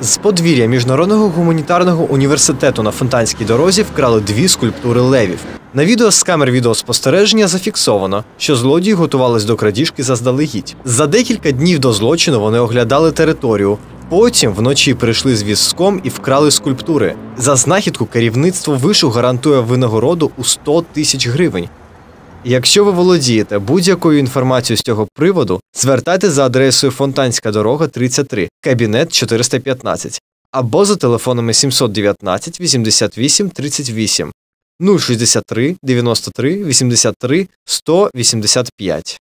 З подвір'я міжнародного гуманітарного університету на фонтанській дорозі вкрали дві скульптури левів. На відео з камер відеоспостереження зафіксовано, що злодії готувались до крадіжки заздалегідь. За декілька днів до злочину вони оглядали територію. Потім вночі прийшли з візком і вкрали скульптури. За знахідку керівництво вишу гарантує винагороду у 100 тисяч гривень. Якщо ви володієте будь-якою інформацією з цього приводу, звертайте за адресою Фонтанська дорога, 33, кабінет 415 або за телефонами 719 88 38 063 93 83 185.